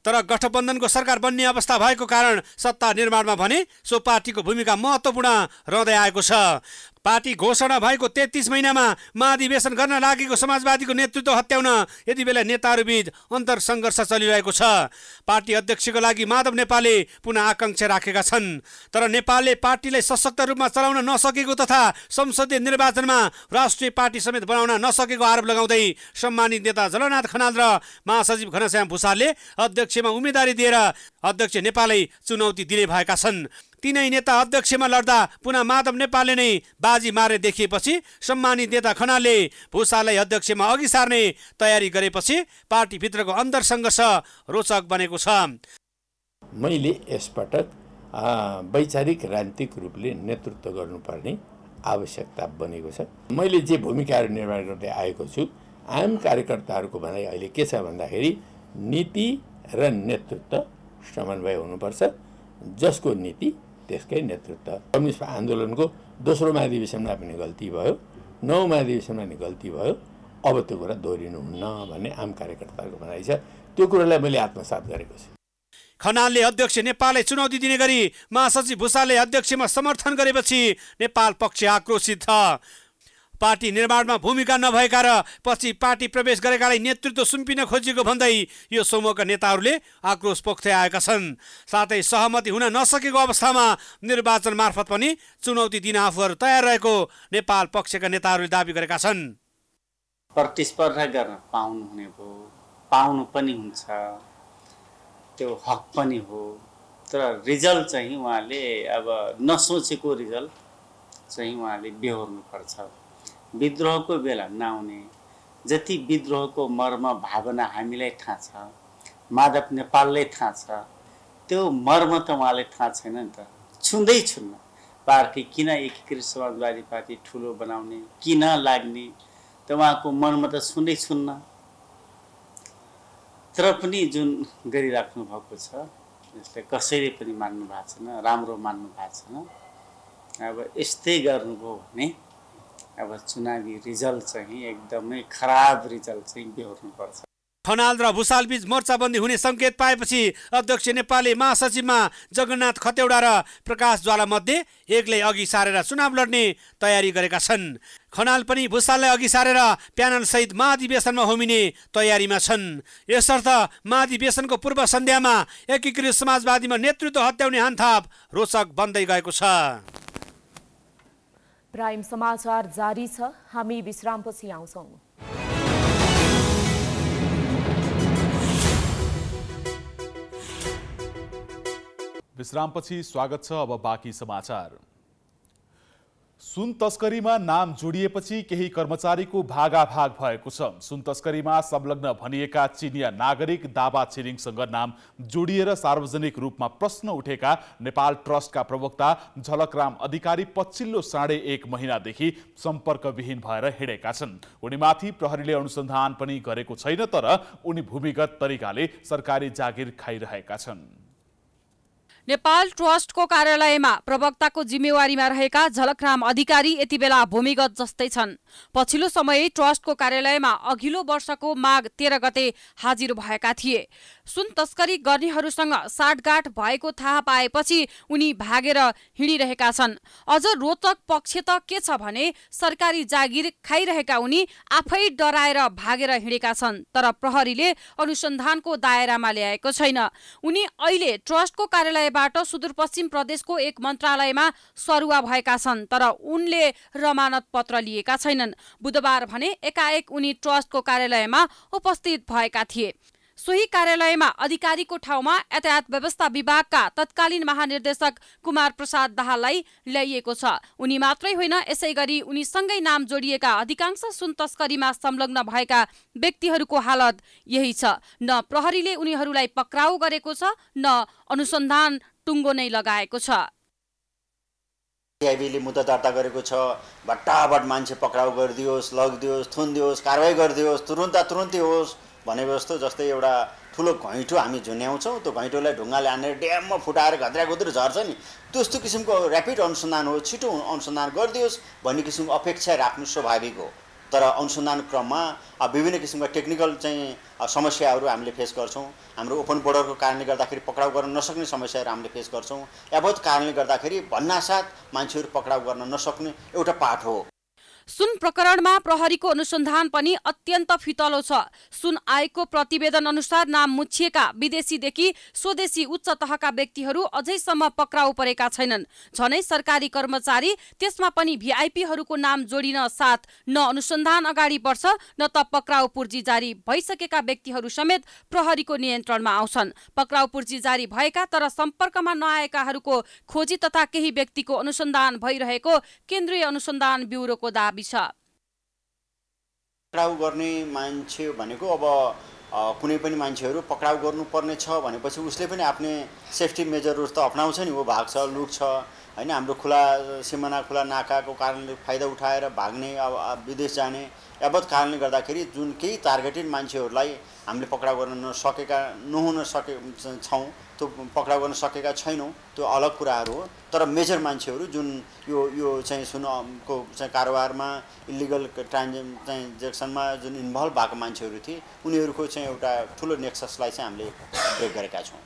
तर गठबन्धनको सरकार बन्ने अवस्था भएको कारण सत्ता निर्माणमा भने सो पार्टीको भूमिका महत्त्वपूर्ण रहँदै आएको छ पार्टी घोषणा भएको तेत्तिस महिनामा महाधिवेशन गर्न लागेको समाजवादीको नेतृत्व हत्याउन यति बेला नेताहरूबीच अन्तर सङ्घर्ष चलिरहेको छ पार्टी अध्यक्षको लागि माधव नेपालले पुनः आकाङ्क्षा राखेका छन् तर नेपालले पार्टीलाई सशक्त रूपमा चलाउन नसकेको तथा संसदीय निर्वाचनमा राष्ट्रिय पार्टी समेत बनाउन नसकेको आरोप लगाउँदै सम्मानित नेता जलनाथ खनाल र महासचिव घनश्याम भूषालले अध्यक्षमा उम्मेदवारी दिएर अध्यक्ष नेपालै चुनौती दिने भएका छन् तिनै नेता अध्यक्षमा लड्दा पुनः माधव नेपालले नै बाजी मारे देखिएपछि सम्मानित नेता खनालले भूषालाई अध्यक्षमा अघि सार्ने तयारी गरेपछि पार्टीभित्रको अन्तर सङ्घर्ष रोचक बनेको छ मैले यसपटक वैचारिक राजनीतिक रूपले नेतृत्व गर्नुपर्ने आवश्यकता बनेको छ मैले जे भूमिकाहरू निर्माण गर्दै आएको छु आम कार्यकर्ताहरूको भनाइ अहिले के छ भन्दाखेरि नीति र नेतृत्व समन्वय हुनुपर्छ जसको नीति त्यसकै नेतृत्व कम्युनिस्ट आन्दोलनको दोस्रो महाधिवेशनमा पनि गल्ती भयो नौ महाधिवेशनमा पनि गल्ती भयो अब त्यो कुरा दोहोरिनुहुन्न भन्ने आम कार्यकर्ताहरूको भनाइ छ त्यो कुरालाई मैले आत्मसात गरेको छु खनालले अध्यक्ष नेपाललाई चुनौती दिने गरी महासचिव भूषालले अध्यक्षमा समर्थन गरेपछि नेपाल पक्ष आक्रोशित छ पार्टी निर्माणमा भूमिका नभएका र पछि पार्टी प्रवेश गरेकालाई नेतृत्व सुम्पिन खोजिएको भन्दै यो समूहका नेताहरूले आक्रोश पोख्दै आएका छन् साथै सहमति हुन नसकेको अवस्थामा निर्वाचन मार्फत पनि चुनौती दिन आफूहरू तयार रहेको नेपाल पक्षका नेताहरूले दावी गरेका छन् प्रतिस्पर्धा गर्न पाउनु हुने भयो पाउनु पनि हुन्छ त्यो हक पनि हो तर रिजल्ट चाहिँ उहाँले अब नसोचेको रिजल्ट चाहिँ उहाँले बेहोर्नुपर्छ विद्रोहको बेला नआउने जति विद्रोहको मर्म भावना हामीलाई थाहा छ माधव नेपाललाई थाहा छ त्यो मर्म त उहाँलाई थाहा छैन नि त छुँदै छुन्न पार्टी किन एकीकृत समाजवादी पार्टी ठुलो बनाउने किन लाग्ने त उहाँको मर्म त छुँदै छुन्न तर पनि जुन गरिराख्नु भएको छ यसले कसैले पनि मान्नु भएको छैन राम्रो मान्नु भएको छैन अब यस्तै गर्नुभयो भने अब चुनावी रिजल्ट चाहिँ एकदमै खराब रिजल्ट चाहिँ बेहोर्नुपर्छ खनाल र बीच मोर्चाबन्दी हुने सङ्केत पाएपछि अध्यक्ष नेपाली महासचिवमा जगन्नाथ खतेउडा र प्रकाश ज्वालामध्ये एकले अघि सारेर चुनाव लड्ने तयारी गरेका छन् खनाल पनि भूषाललाई अघि सारेर सहित महाधिवेशनमा होमिने तयारीमा छन् यसर्थ महाधिवेशनको पूर्व सन्ध्यामा एकीकृत समाजवादीमा नेतृत्व हत्याउने हानथाप रोचक बन्दै गएको छ प्राइम समाचार जारी छ हामी विश्रामपछि आउँछौँ विश्रामपछि स्वागत छ अब बाँकी समाचार सुन तस्करीमा नाम जोडिएपछि केही कर्मचारीको भागाभाग भएको छ सुन तस्करीमा संलग्न भनिएका चिनिया नागरिक दाबा छिरिङसँग नाम जोडिएर सार्वजनिक रूपमा प्रश्न उठेका नेपाल ट्रस्टका प्रवक्ता झलकराम अधिकारी पछिल्लो साढे एक महिनादेखि सम्पर्कविहीन भएर हिँडेका छन् उनीमाथि प्रहरीले अनुसन्धान पनि गरेको छैन तर उनी भूमिगत तरिकाले सरकारी जागिर खाइरहेका छन् नेपाल ट्रस्टको कार्यालयमा प्रवक्ताको जिम्मेवारीमा रहेका झलकराम अधिकारी यति बेला भूमिगत जस्तै छन् पछिल्लो समय ट्रस्टको कार्यालयमा अघिल्लो वर्षको माघ तेह्र गते हाजिर भएका थिए सुन तस्करी गर्नेहरूसँग साटगाट भएको थाहा पाएपछि उनी भागेर हिँडिरहेका छन् अझ रोचक पक्ष त के छ भने सरकारी जागिर खाइरहेका उनी आफै डराएर भागेर हिँडेका छन् तर प्रहरीले अनुसन्धानको दायरामा ल्याएको छैन उनी अहिले ट्रस्टको कार्यालयबाट सुदूरपश्चिम प्रदेशको एक मन्त्रालयमा सरुवा भएका छन् तर उनले रमानत पत्र लिएका छैनन् बुधबार भने एकाएक उनी ट्रस्टको कार्यालयमा उपस्थित भएका थिए सोही कार्यालयमा अधिकारीको ठाउँमा यातायात व्यवस्था विभागका तत्कालीन महानिर्देशक कुमार प्रसाद दाहाललाई ल्याइएको छ उनी मात्रै होइन यसै गरी उनीसँगै नाम जोडिएका अधिकांश सुन तस्करीमा संलग्न भएका व्यक्तिहरूको हालत यही छ न प्रहरीले उनीहरूलाई पक्राउ गरेको छ न अनुसन्धान टुङ्गो नै लगाएको छ सिआइबीले मुद्दा दर्ता गरेको छ भट्टाभट मान्छे पक्राउ गरिदियोस् लगिदियोस् थुनिदियोस् कारवाही गरिदियोस् तुरुन्त तुरुन्तै होस् भनेको जस्तो जस्तै एउटा ठुलो घैँटो हामी झुन्याउँछौँ त्यो घैँटोलाई ढुङ्गाले हानेर ड्याममा फुटाएर घद्राघुद्र झर्छ नि त्यस्तो किसिमको ऱ्यापिड अनुसन्धान हो छिटो अनुसन्धान गरिदियोस् भन्ने किसिमको अपेक्षा राख्नु स्वाभाविक हो तर अनुसन्धान क्रममा विभिन्न किसिमका टेक्निकल चाहिँ समस्याहरू हामीले फेस गर्छौँ हाम्रो ओपन बोर्डरको कारणले गर्दाखेरि पक्राउ गर्न नसक्ने समस्याहरू हामीले फेस गर्छौँ यावत कारणले गर्दाखेरि भन्नासाथ मान्छेहरू पक्राउ गर्न नसक्ने एउटा पाठ हो सुन प्रकरणमा प्रहरीको अनुसन्धान पनि अत्यन्त फितलो छ सुन आएको प्रतिवेदन अनुसार नाम मुछिएका विदेशीदेखि स्वदेशी उच्च तहका व्यक्तिहरू अझैसम्म पक्राउ परेका छैनन् झनै सरकारी कर्मचारी त्यसमा पनि भिआइपीहरूको नाम जोडिन साथ न अनुसन्धान अगाडि बढ्छ न त पक्राउ पूर्जी जारी भइसकेका व्यक्तिहरू समेत प्रहरीको नियन्त्रणमा आउँछन् पक्राउ पूर्जी जारी भएका तर सम्पर्कमा नआएकाहरूको खोजी तथा केही व्यक्तिको अनुसन्धान भइरहेको केन्द्रीय अनुसन्धान ब्युरोको दावी दावी छ पक्राउ गर्ने मान्छे भनेको अब कुनै पनि मान्छेहरू पक्राउ गर्नुपर्ने छ भनेपछि उसले पनि आफ्नो सेफ्टी मेजरहरू त अप्नाउँछ नि ऊ भाग्छ लुक्छ होइन हाम्रो खुला सिमाना खुला नाकाको कारणले फाइदा उठाएर भाग्ने अब विदेश जाने यावत कारणले गर्दाखेरि जुन केही टार्गेटेड मान्छेहरूलाई हामीले पक्राउ गर्न नसकेका नहुन सके छौँ त्यो पक्राउ गर्न सकेका छैनौँ त्यो अलग कुराहरू हो तर मेजर मान्छेहरू जुन यो यो चाहिँ सुनको चाहिँ कारोबारमा इलिगल ट्रान्जेक्सनमा जुन इन्भल्भ भएको मान्छेहरू थिए उनीहरूको चाहिँ एउटा ठुलो नेक्ससलाई चाहिँ हामीले प्रयोग गरेका छौँ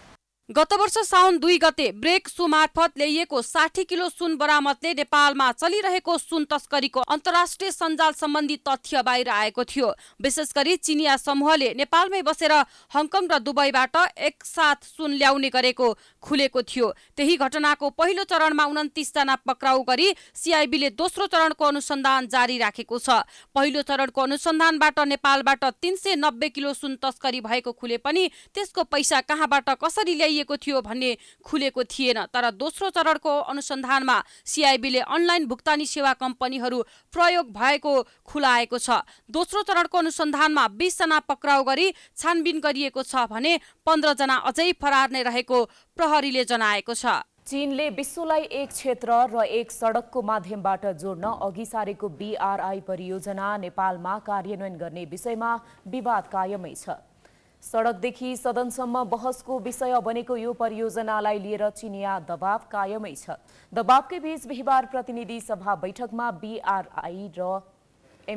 गत वर्ष साउन दुई गते ब्रेक सु मार्फत ल्याइएको साठी किलो सुन बरामदले नेपालमा चलिरहेको सुन तस्करीको अन्तर्राष्ट्रिय सञ्जाल सम्बन्धी तथ्य बाहिर आएको थियो विशेष गरी चिनिया समूहले नेपालमै बसेर हङकङ र दुबईबाट एकसाथ सुन ल्याउने गरेको खुलेको थियो त्यही घटनाको पहिलो चरणमा उन्तिसजना पक्राउ गरी सिआइबीले दोस्रो चरणको अनुसन्धान जारी राखेको छ पहिलो चरणको अनुसन्धानबाट नेपालबाट तिन किलो सुन तस्करी भएको खुले पनि त्यसको पैसा कहाँबाट कसरी ल्याइ गरिएको थियो भन्ने खुलेको थिएन तर दोस्रो चरणको अनुसन्धानमा सिआइबीले अनलाइन भुक्तानी सेवा कम्पनीहरू प्रयोग भएको खुलाएको छ दोस्रो चरणको अनुसन्धानमा बिसजना पक्राउ गरी छानबिन गरिएको छ भने पन्ध्रजना अझै फरार नै रहेको प्रहरीले जनाएको छ चीनले विश्वलाई एक क्षेत्र र एक सडकको माध्यमबाट जोड्न अघि सारेको बिआरआई परियोजना नेपालमा कार्यान्वयन गर्ने विषयमा विवाद कायमै छ सडकदेखि सदनसम्म बहसको विषय बनेको यो परियोजनालाई लिएर चिनिया दबाव कायमै छ दबावकै बीच बिहिबार प्रतिनिधि सभा बैठकमा बिआरआई र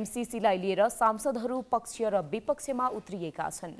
एमसिसीलाई लिएर सांसदहरू पक्ष र विपक्षमा उत्रिएका छन्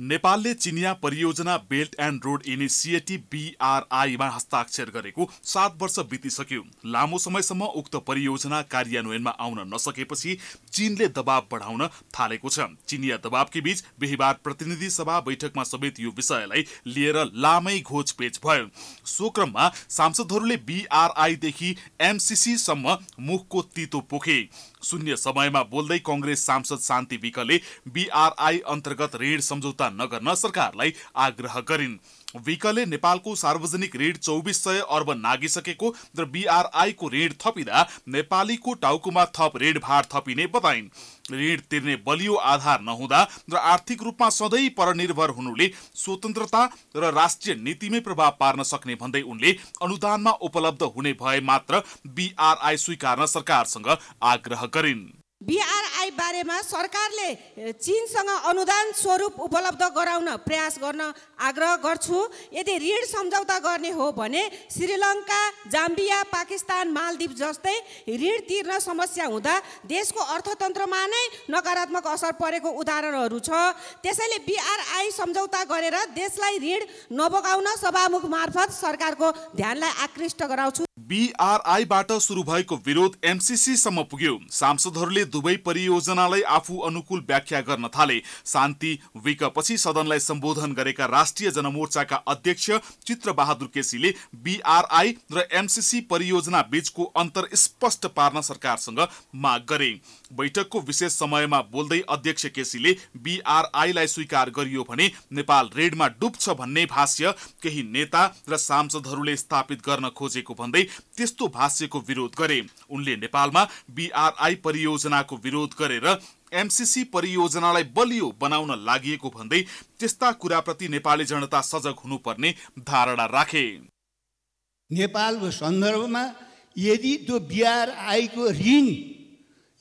नेपालले चिनिया परियोजना बेल्ट एन्ड रोड इनिसिएटिभ बिआरआईमा हस्ताक्षर गरेको सात वर्ष बितिसक्यो लामो समयसम्म उक्त परियोजना कार्यान्वयनमा आउन नसकेपछि चीनले दबाव बढाउन थालेको छ चिनिया दबावकै बीच बिहिबार प्रतिनिधि सभा बैठकमा समेत यो विषयलाई लिएर लामै घोचपेच भयो सो क्रममा सांसदहरूले बिआरआईदेखि एमसिसीसम्म मुखको तितो पोखे शून्य समयमा बोल्दै कंग्रेस सांसद शान्ति विकले बीआरआई अन्तर्गत ऋण सम्झौता नगर्न सरकारलाई आग्रह गरिन् विकले नेपालको सार्वजनिक ऋण चौबिस सय अर्ब नागिसकेको र बिआरआईको ऋण थपिँदा नेपालीको टाउकोमा थप ऋण भार थपिने बताइन् ऋण तिर्ने बलियो आधार नहुँदा र आर्थिक रूपमा सधैँ परनिर्भर हुनुले स्वतन्त्रता र राष्ट्रिय नीतिमै प्रभाव पार्न सक्ने भन्दै उनले अनुदानमा उपलब्ध हुने भए मात्र बिआरआई स्वीकार्न सरकारसँग आग्रह गरिन् बिआरआई बारेमा सरकारले चिनसँग अनुदान स्वरूप उपलब्ध गराउन प्रयास गर्न आग्रह गर्छु यदि ऋण सम्झौता गर्ने हो भने श्रीलङ्का जाम्बिया पाकिस्तान मालदिप जस्तै ऋण तिर्न समस्या हुँदा देशको अर्थतन्त्रमा नै नकारात्मक असर परेको उदाहरणहरू छ त्यसैले बिआरआई सम्झौता गरेर देशलाई ऋण नबगाउन सभामुख मार्फत सरकारको ध्यानलाई आकृष्ट गराउँछु बिआरआईबाट सुरु भएको विरोध एमसिसीसम्म पुग्यो सांसदहरूले दुवै परियोजनालाई आफू अनुकूल व्याख्या गर्न थाले शान्ति विकपछि सदनलाई सम्बोधन गरेका राष्ट्रिय जनमोर्चाका अध्यक्ष चित्रबहादुर केसीले बिआरआई र एमसिसी परियोजना बीचको अन्तर स्पष्ट पार्न सरकारसँग माग गरे बैठकको विशेष समयमा बोल्दै अध्यक्ष केसीले बीआरआईलाई स्वीकार गरियो भने नेपाल रेडमा डुब्छ भन्ने भाष्य केही नेता र सांसदहरूले स्थापित गर्न खोजेको भन्दै त्यस्तो भाष्यको विरोध गरे उनले नेपालमा बीआरआई परियोजनाको विरोध गरेर एमसिसी परियोजनालाई बलियो बनाउन लागि भन्दै त्यस्ता कुराप्रति नेपाली जनता सजग हुनुपर्ने धारणा राखे नेपालको सन्दर्भमा यदि त्यो बिआरआईको ऋण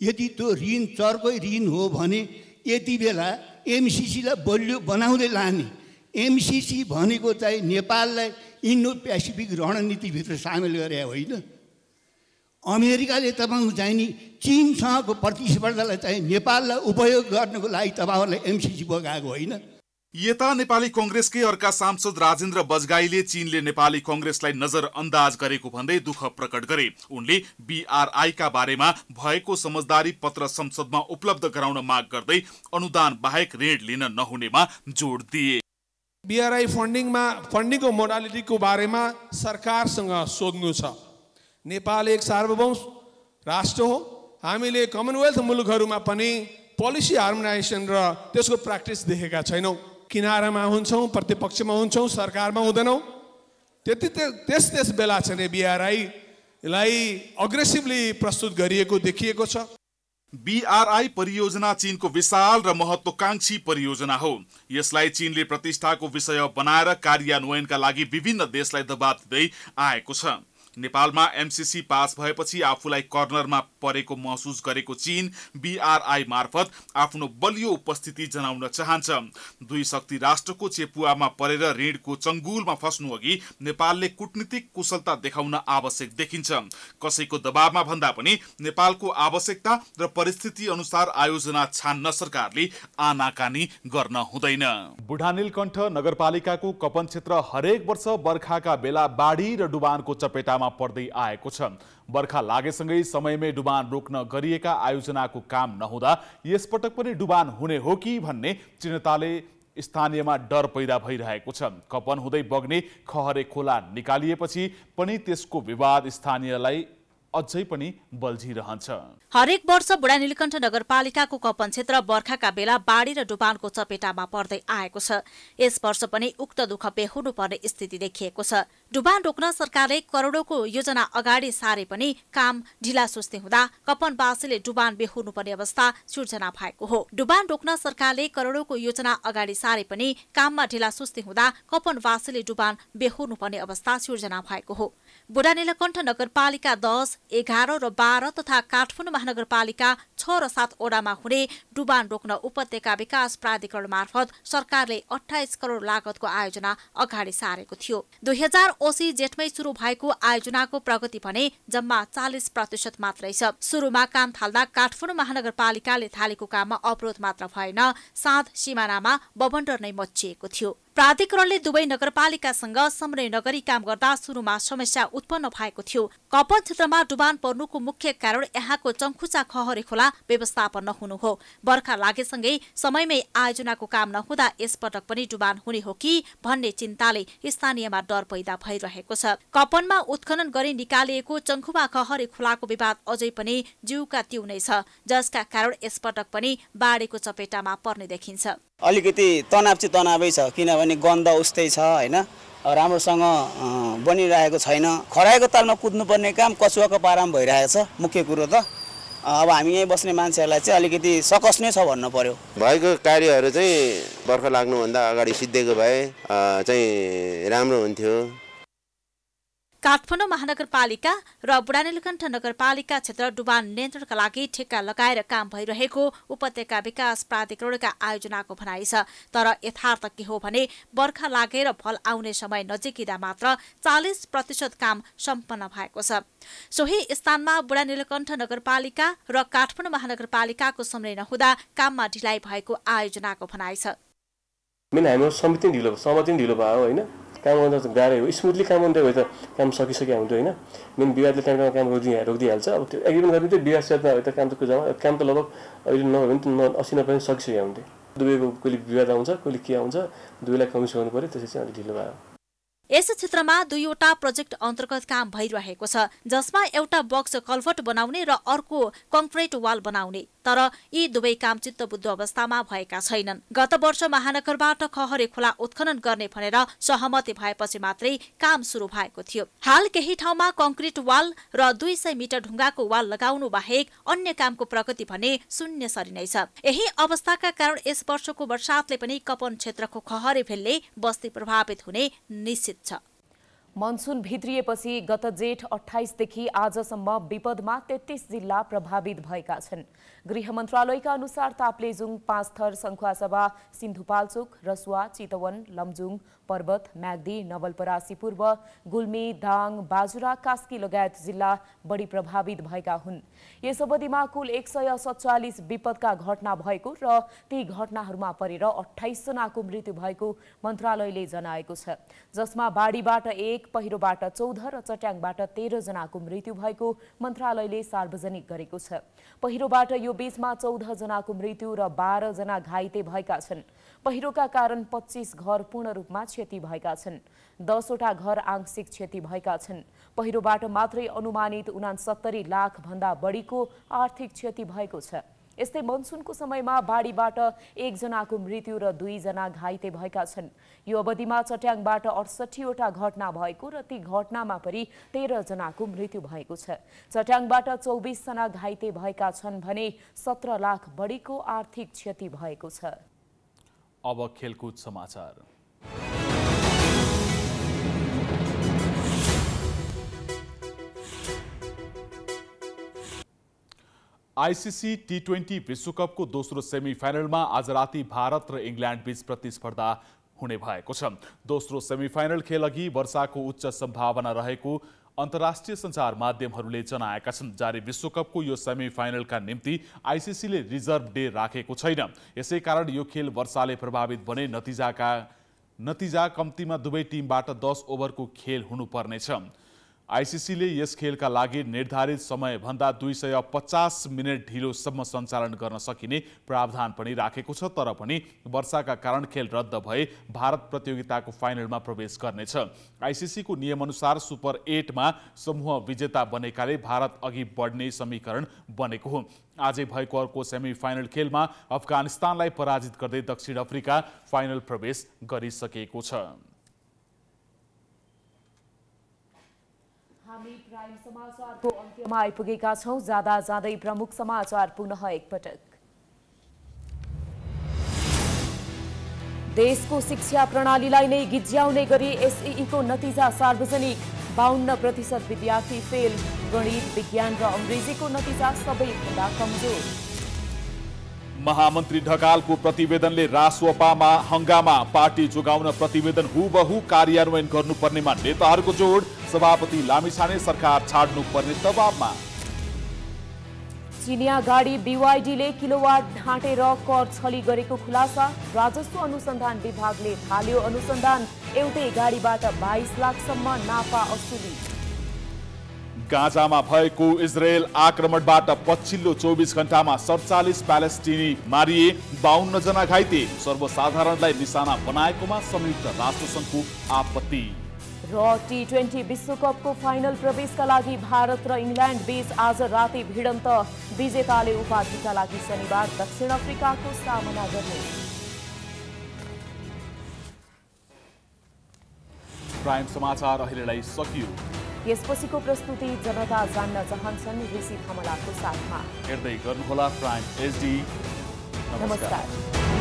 यदि त्यो ऋण चर्कै ऋण हो भने यति बेला एमसिसीलाई बलियो बनाउँदै लाने एमसिसी भनेको चाहिँ नेपाललाई इन्डो पेसिफिक रणनीतिभित्र सामेल गरे होइन अमेरिकाले तपाईँको चाहिँ नि चिनसँगको प्रतिस्पर्धालाई चाहिँ नेपाललाई उपयोग गर्नको लागि तपाईँहरूलाई एमसिसी बगाएको होइन यता नेपाली कंग्रेसकै अर्का सांसद राजेन्द्र बजगाईले चीनले नेपाली कंग्रेसलाई नजरअन्दाज गरेको भन्दै दुःख प्रकट गरे उनले बीआरआईका बारेमा भएको समझदारी पत्र संसदमा उपलब्ध गराउन माग गर्दै अनुदान बाहेक ऋण लिन नहुनेमा जोड दिए बीआरआई फन्डिङमा फन्डिङको मोडालिटीको बारेमा सरकारसँग सोध्नु छ नेपाल एक सार्वभौम राष्ट्र हो हामीले कमनवेल्थ मुलुकहरूमा पनि पोलिसी हार्मोनाइजेसन र त्यसको प्र्याक्टिस देखेका छैनौँ किनारामा हुन्छौँ प्रतिपक्षमा हुन्छौँ सरकारमा हुँदैनौँ त्यति त्यस त्यस बेला चाहिँ बिआरआईलाई अग्रेसिभली प्रस्तुत गरिएको देखिएको छ बिआरआई परियोजना चिनको विशाल र महत्वाकांक्षी परियोजना हो यसलाई चिनले प्रतिष्ठाको विषय बनाएर कार्यान्वयनका लागि विभिन्न देशलाई दबाब दिँदै आएको छ नेपालमा एमसिसी पास भएपछि आफूलाई कर्नरमा परेको महसुस गरेको चीन बिआरआई मार्फत आफ्नो बलियो उपस्थिति जनाउन चाहन्छ दुई शक्ति राष्ट्रको चेपुवामा परेर ऋणको चङ्गुलमा फस्नु अघि नेपालले कुटनीतिक कुशलता देखाउन आवश्यक देखिन्छ कसैको दबावमा भन्दा पनि नेपालको आवश्यकता र परिस्थिति अनुसार आयोजना छान्न सरकारले आनाकानी गर्न हुँदैन बुढानीलकण्ठ नगरपालिकाको कपन क्षेत्र हरेक वर्ष बर्खाका बेला बाढी र डुबानको चपेटा चिन्तामा पर्दै आएको छ बर्खा लागेसँगै समयमै डुबान रोक्न गरिएका आयोजनाको काम नहुँदा यसपटक पनि डुबान हुने हो कि भन्ने चिन्ताले स्थानीयमा डर पैदा भइरहेको छ कपन हुँदै बग्ने खहरे खोला निकालिएपछि पनि त्यसको विवाद स्थानीयलाई अझै पनि बल्झिरहन्छ हरेक वर्ष बुढा नीलकण्ठ नगरपालिकाको कपन क्षेत्र बर्खाका बेला बाढी र डुबानको चपेटामा पर्दै आएको छ यस वर्ष पनि उक्त दुःख बेहोर्नु पर्ने स्थिति देखिएको छ डुबान रोक्न सरकारले करोडौँको योजना अगाडि सारे पनि काम ढिला सुस्ते हुँदा कपनवासीले डुबान बेहोर्नुपर्ने अवस्था सिर्जना भएको हो डुबान रोक्न सरकारले करोडौँको योजना अगाडि सारे पनि काममा ढिला सुस्ते हुँदा कपनवासीले डुबान बेहोर्नुपर्ने अवस्था सिर्जना भएको हो नीलकण्ठ नगरपालिका दस एघार र बाह्र तथा काठमाडौँ महानगरपालिका छ र सात ओडामा हुने डुबान रोक्न उपत्यका विकास प्राधिकरण मार्फत सरकारले अठाइस करोड लागतको आयोजना अगाडि सारेको थियो दुई हजार असी जेठमै सुरु भएको आयोजनाको प्रगति भने जम्मा चालिस प्रतिशत मात्रै छ सुरुमा काम थाल्दा काठमाडौँ महानगरपालिकाले थालेको काममा अवरोध मात्र भएन साँध सिमानामा बबन्डर नै मचिएको थियो प्राधिकरणले दुवै नगरपालिकासँग समन्वय नगरी काम गर्दा सुरुमा समस्या उत्पन्न भएको थियो कपन क्षेत्रमा डुबान पर्नुको मुख्य कारण यहाँको चङ्खुचा खहरे खोला व्यवस्थापन नहुनु हो बर्खा लागेसँगै समयमै आयोजनाको काम नहुँदा यसपटक पनि डुबान हुने हो कि भन्ने चिन्ताले स्थानीयमा डर पैदा भइरहेको छ कपनमा उत्खनन गरी निकालिएको चङ्खुवा खहरे खोलाको विवाद अझै पनि जिउका तिउ नै छ जसका कारण यसपटक पनि बाढेको चपेटामा पर्ने देखिन्छ अलिकति तनाव चाहिँ तनावै छ किनभने किनभने गन्ध उस्तै छ होइन राम्रोसँग बनिरहेको छैन खराएको तालमा कुद्नुपर्ने काम कछुवाको पारामा भइरहेको छ मुख्य कुरो त अब हामी यहीँ बस्ने मान्छेहरूलाई चाहिँ अलिकति सकस नै छ भन्नु पर्यो भएको कार्यहरू चाहिँ बर्खा लाग्नुभन्दा अगाडि सिद्धिएको भए चाहिँ राम्रो हुन्थ्यो काठमाडौँ महानगरपालिका र बुढानीलकण्ठ नगरपालिका क्षेत्र डुबान नियन्त्रणका लागि ठेक्का लगाएर काम भइरहेको उपत्यका विकास प्राधिकरणका आयोजनाको भनाइ छ तर यथार्थ के हो भने बर्खा लागेर फल आउने समय नजिकिँदा मात्र चालिस प्रतिशत काम सम्पन्न भएको छ सोही स्थानमा बुढानीलकण्ठ नगरपालिका र काठमाडौँ महानगरपालिकाको समय नहुँदा काममा ढिलाइ भएको आयोजनाको भनाइ छ समिति ढिलो ढिलो भयो काम गर्दा त गाह्रै हो स्मुथली काम हुँदै भयो त काम सकिसक्यो हुन्थ्यो होइन मेन विवादले काम काम रोकिदिइ रोकिदिइहाल्छ अब त्यो एग्रिमेन्ट गर्ने त्यो विवाद भए त काम त कुरामा काम त लगभग अहिले नभए पनि त न असी नब्बे सकिसक्यो हुन्थ्यो दुवैको कहिले विवाद आउँछ कहिले के आउँछ दुवैलाई कमिस गर्नु पऱ्यो त्यसै चाहिँ अलिक ढिलो भयो यस क्षेत्रमा दुईवटा प्रोजेक्ट अन्तर्गत काम भइरहेको छ जसमा एउटा बक्स कल्भर्ट बनाउने र अर्को कङ्क्रिट वाल बनाउने तर यी दुवै काम चित्तबुद्ध अवस्थामा भएका छैनन् गत वर्ष महानगरबाट खहरे खोला उत्खनन गर्ने भनेर सहमति भएपछि मात्रै काम सुरु भएको थियो हाल केही ठाउँमा कङ्क्रिट वाल र दुई सय मिटर ढुङ्गाको वाल लगाउनु बाहेक अन्य कामको प्रगति भने शून्य सरी नै छ यही अवस्थाका कारण यस वर्षको वर्षातले पनि कपन क्षेत्रको खहरे भेलले बस्ती प्रभावित हुने निश्चित 그쵸? मनसुन भित्रिएपछि गत जेठ अठाइसदेखि आजसम्म विपदमा तेत्तिस जिल्ला प्रभावित भएका छन् गृह मन्त्रालयका अनुसार ताप्लेजुङ पाँचथर सङ्खुवासभा सिन्धुपाल्चोक रसुवा चितवन लमजुङ पर्वत म्याग्दी नवलपरासी पूर्व गुल्मी दाङ बाजुरा कास्की लगायत जिल्ला बढी प्रभावित भएका हुन् यस अवधिमा कुल एक सय सत्तालिस विपदका घटना भएको र ती घटनाहरूमा परेर अठाइसजनाको मृत्यु भएको मन्त्रालयले जनाएको छ जसमा बाढीबाट एक एक पहिरोबाट चौध र चट्याङबाट जनाको मृत्यु भएको मन्त्रालयले सार्वजनिक गरेको छ पहिरोबाट यो बीचमा जनाको मृत्यु र बाह्रजना घाइते भएका छन् पहिरोका कारण पच्चिस घर पूर्ण रूपमा क्षति भएका छन् दसवटा घर आंशिक क्षति भएका छन् पहिरोबाट मात्रै अनुमानित उनासत्तरी लाख भन्दा बढीको आर्थिक क्षति भएको छ यस्तै मनसुनको समयमा बाढीबाट एकजनाको मृत्यु र दुईजना घाइते भएका छन् यो अवधिमा चट्याङबाट अडसठीवटा घटना भएको र ती घटनामा पनि तेह्रजनाको मृत्यु भएको छ चट्याङबाट चौबिसजना घाइते भएका छन् भने सत्र लाख बढीको आर्थिक क्षति भएको छ अब खेलकुद समाचार आइसिसी टी ट्वेन्टी विश्वकपको दोस्रो सेमिफाइनलमा आज राति भारत र इङ्ल्यान्ड बीच प्रतिस्पर्धा हुने भएको छ दोस्रो सेमिफाइनल खेल खेलअघि वर्षाको उच्च सम्भावना रहेको अन्तर्राष्ट्रिय सञ्चार माध्यमहरूले जनाएका छन् जारी विश्वकपको यो सेमिफाइनलका निम्ति आइसिसीले रिजर्भ डे राखेको छैन यसै कारण यो खेल वर्षाले प्रभावित भने नतिजाका नतिजा कम्तीमा दुवै टिमबाट दस ओभरको खेल हुनुपर्नेछ आइसिसीले यस खेलका लागि निर्धारित समयभन्दा दुई सय पचास मिनट ढिलोसम्म सञ्चालन गर्न सकिने प्रावधान पनि राखेको छ तर पनि वर्षाका कारण खेल रद्द भए भारत प्रतियोगिताको फाइनलमा प्रवेश गर्नेछ आइसिसीको नियमअनुसार सुपर एटमा समूह विजेता बनेकाले भारत अघि बढ्ने समीकरण बनेको हो आज भएको अर्को सेमिफाइनल खेलमा अफगानिस्तानलाई पराजित गर्दै दक्षिण अफ्रिका फाइनल प्रवेश गरिसकेको छ हामी प्राइम समाचारको अन्त्यमा आइपुगेका छौँ जाँदा जाँदै प्रमुख समाचार पुनः एकपटक देशको शिक्षा प्रणालीलाई नै गिज्याउने गरी एसईईको नतिजा सार्वजनिक बाहन्न प्रतिशत विद्यार्थी फेल गणित विज्ञान र अङ्ग्रेजीको नतिजा सबैभन्दा कमजोर महामन्त्री ढकालको प्रतिवेदनले रासोपामा हङ्गामा पार्टी जोगाउन प्रतिवेदन हुबहु कार्यान्वयन गर्नुपर्नेमा नेताहरूको जोड सभापति लामिछाने सरकार छाड्नुपर्ने दबावमा चिनिया गाडी बिवाइडीले किलोवाट ढाँटेर कर छली गरेको खुलासा राजस्व अनुसन्धान विभागले थाल्यो अनुसन्धान एउटै गाडीबाट बाइस लाखसम्म नाफा असुली गाजामा भएको इजरायल आक्रमणबाट पछिल्लो चौबिस घण्टामा सडचालिस प्यालेस्टिनी मारिए बाहन्नजना जना घाइते सर्वसाधारणलाई निशाना बनाएकोमा संयुक्त राष्ट्रसङ्घको आपत्ति र टी ट्वेन्टी विश्वकपको फाइनल प्रवेशका लागि भारत र इङ्ल्यान्ड बीच आज राति भिडन्त विजेताले उपाधिका लागि शनिबार दक्षिण अफ्रिकाको सामना गर्ने प्राइम समाचार अहिलेलाई सकियो यसपछिको प्रस्तुति जनता जान्न चाहन्छन् ऋषि खमलाको साथमा हेर्दै गर्नुहोला प्राइम एचडी नमस्कार